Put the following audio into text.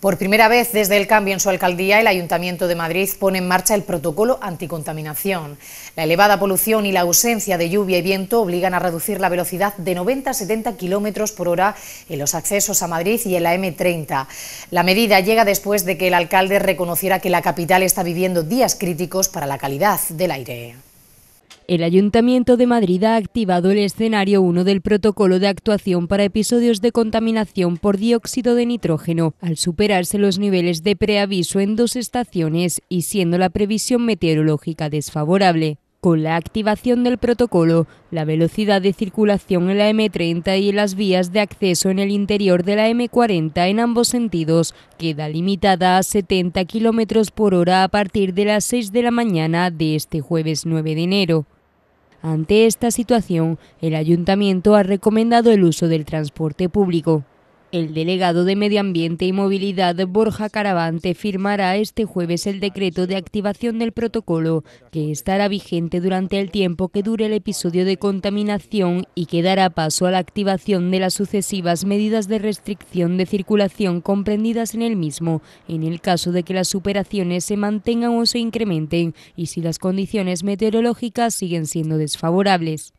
Por primera vez desde el cambio en su alcaldía, el Ayuntamiento de Madrid pone en marcha el protocolo anticontaminación. La elevada polución y la ausencia de lluvia y viento obligan a reducir la velocidad de 90 a 70 kilómetros por hora en los accesos a Madrid y en la M30. La medida llega después de que el alcalde reconociera que la capital está viviendo días críticos para la calidad del aire. El Ayuntamiento de Madrid ha activado el escenario 1 del protocolo de actuación para episodios de contaminación por dióxido de nitrógeno, al superarse los niveles de preaviso en dos estaciones y siendo la previsión meteorológica desfavorable. Con la activación del protocolo, la velocidad de circulación en la M30 y en las vías de acceso en el interior de la M40 en ambos sentidos queda limitada a 70 km por hora a partir de las 6 de la mañana de este jueves 9 de enero. Ante esta situación, el Ayuntamiento ha recomendado el uso del transporte público. El delegado de Medio Ambiente y Movilidad, Borja Caravante, firmará este jueves el decreto de activación del protocolo, que estará vigente durante el tiempo que dure el episodio de contaminación y que dará paso a la activación de las sucesivas medidas de restricción de circulación comprendidas en el mismo, en el caso de que las superaciones se mantengan o se incrementen y si las condiciones meteorológicas siguen siendo desfavorables.